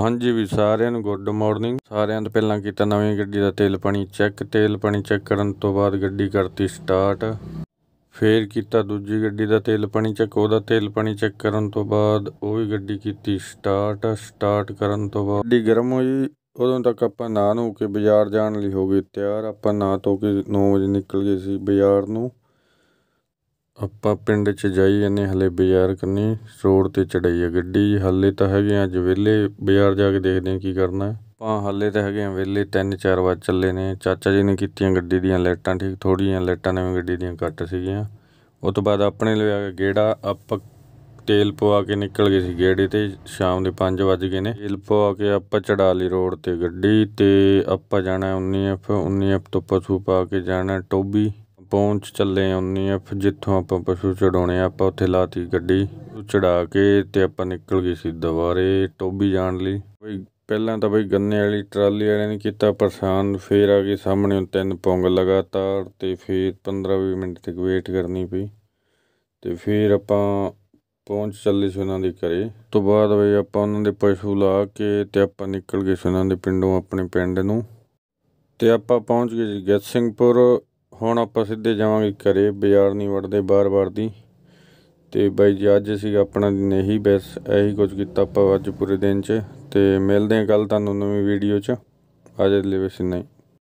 ਹਾਂਜੀ ਵੀ ਸਾਰਿਆਂ ਨੂੰ ਗੁੱਡ ਮਾਰਨਿੰਗ ਸਾਰਿਆਂ ਤੋਂ ਪਹਿਲਾਂ ਕੀਤਾ ਨਵੀਂ ਗੱਡੀ ਦਾ ਤੇਲ ਪਾਣੀ ਚੈੱਕ ਤੇਲ ਪਾਣੀ ਚੈੱਕ ਕਰਨ ਤੋਂ ਬਾਅਦ ਗੱਡੀ ਕਰਤੀ ਸਟਾਰਟ ਫੇਰ ਕੀਤਾ ਦੂਜੀ ਗੱਡੀ ਦਾ ਤੇਲ ਪਾਣੀ ਚੈੱਕ ਉਹਦਾ ਤੇਲ ਪਾਣੀ ਚੈੱਕ ਕਰਨ ਤੋਂ ਬਾਅਦ ਉਹ ਵੀ ਗੱਡੀ ਕੀਤੀ ਸਟਾਰਟ ਸਟਾਰਟ ਕਰਨ ਤੋਂ ਬਾਅਦ ਗੱਡੀ ਗਰਮ ਹੋਈ ਉਦੋਂ ਤੱਕ ਆਪਾਂ ਨਾ ਨੂੰ ਕੇ ਬਾਜ਼ਾਰ ਜਾਣ ਲਈ ਹੋ ਗਏ ਤਿਆਰ ਆਪਾਂ ਨਾ ਤੋਂ ਕੇ 9 ਵਜੇ ਨਿਕਲ ਗਏ ਸੀ ਬਾਜ਼ਾਰ ਨੂੰ ਆਪਾਂ ਪਿੰਡ 'ਚ ਜਾਈ ਜਾਂਦੇ ਹਲੇ ਬਾਜ਼ਾਰ ਕੰਨੀ ਰੋਡ ਤੇ ਚੜਾਈ ਆ ਗੱਡੀ ਹਲੇ ਤਾਂ ਹੈਗੇ ਆ ਅੱਜ ਵਿਹਲੇ ਬਾਜ਼ਾਰ ਜਾ ਕੇ ਦੇਖਦੇ ਆ ਕੀ ਕਰਨਾ ਆਪਾਂ ਹਲੇ ਤਾਂ ਹੈਗੇ ਆ ਵਿਹਲੇ 3-4 ਵਜੇ ਚੱਲੇ ਨੇ ਚਾਚਾ ਜੀ ਨੇ ਕੀਤੀਆਂ ਗੱਡੀ ਦੀਆਂ ਲਾਈਟਾਂ ਠੀਕ ਥੋੜੀਆਂ ਲਾਈਟਾਂ ਨਵੀਂ ਗੱਡੀ ਦੀਆਂ ਘੱਟ ਸੀਗੀਆਂ ਉਸ ਤੋਂ ਬਾਅਦ ਆਪਣੇ ਆ ਕੇ ਗੇੜਾ ਆਪਾਂ ਤੇਲ ਪਵਾ ਕੇ ਨਿਕਲ ਗਏ ਸੀ ਗੇੜੇ ਤੇ ਸ਼ਾਮ ਦੇ 5 ਵਜ ਗਏ ਨੇ ਤੇਲ ਪਵਾ ਕੇ ਆਪਾਂ ਚੜਾ ਲਈ ਰੋਡ ਤੇ ਗੱਡੀ ਤੇ ਆਪਾਂ ਜਾਣਾ 19F 19F ਤੋਂ ਪਸ਼ੂ ਪਾ ਕੇ ਜਾਣਾ ਟੋਬੀ ਪਹੁੰਚ ਚੱਲੇ ਆਉਣੀ ਆ ਫਿਰ ਜਿੱਥੋਂ ਆਪਾਂ ਪਸ਼ੂ ਚੜਾਉਣੇ ਆ ਆਪਾਂ ਉੱਥੇ ਲਾਤੀ ਗੱਡੀ ਚੜਾ ਕੇ ਤੇ ਆਪਾਂ ਨਿਕਲ ਗਏ ਸੀ ਦੁਬਾਰੇ ਟੋਬੀ ਜਾਣ ਲਈ ਬਈ ਪਹਿਲਾਂ ਤਾਂ ਬਈ ਗੰਨੇ ਵਾਲੀ ਟਰਾਲੀ ਵਾਲਿਆਂ ਨੇ ਕੀਤਾ ਪਰੇਸ਼ਾਨ ਫੇਰ ਆ ਕੇ ਸਾਹਮਣੇ ਤਿੰਨ ਪੌਂਗ ਲਗਾਤਾਰ ਤੇ ਫੇਰ 15-20 ਮਿੰਟ ਤੱਕ ਵੇਟ ਕਰਨੀ ਪਈ ਤੇ ਫੇਰ ਆਪਾਂ ਪਹੁੰਚ ਚੱਲੇ ਸੀ ਉਹਨਾਂ ਦੇ ਘਰੇ ਤੋਂ ਬਾਅਦ ਬਈ ਆਪਾਂ ਉਹਨਾਂ ਦੇ ਪਸ਼ੂ ਲਾ ਕੇ ਤੇ ਆਪਾਂ ਨਿਕਲ ਗਏ ਸੀ ਉਹਨਾਂ ਦੇ ਪਿੰਡੋਂ ਆਪਣੇ ਪਿੰਡ ਨੂੰ ਤੇ ਆਪਾਂ ਪਹੁੰਚ ਗਏ ਜੀ ਗੈਤ ਸਿੰਘਪੁਰ ਹੁਣ ਆਪਾਂ ਸਿੱਧੇ ਜਾਵਾਂਗੇ ਘਰੇ ਬਾਜ਼ਾਰ ਨਹੀਂ ਵੜਦੇ ਬਾਰ-ਬਾਰ ਦੀ ਤੇ ਬਾਈ ਜੀ ਅੱਜ ਅਸੀਂ ਆਪਣਾ ਦਿਨ ਇਹੀ ਬਸ ਇਹੀ ਕੁਝ ਕੀਤਾ ਆਪਾਂ ਅੱਜ ਪੂਰੇ ਦਿਨ 'ਚ ਤੇ ਮਿਲਦੇ ਹਾਂ ਕੱਲ ਤੁਹਾਨੂੰ ਨਵੀਂ ਵੀਡੀਓ 'ਚ ਅੱਜ ਦੇ ਲਈ ਬਸ ਹੀ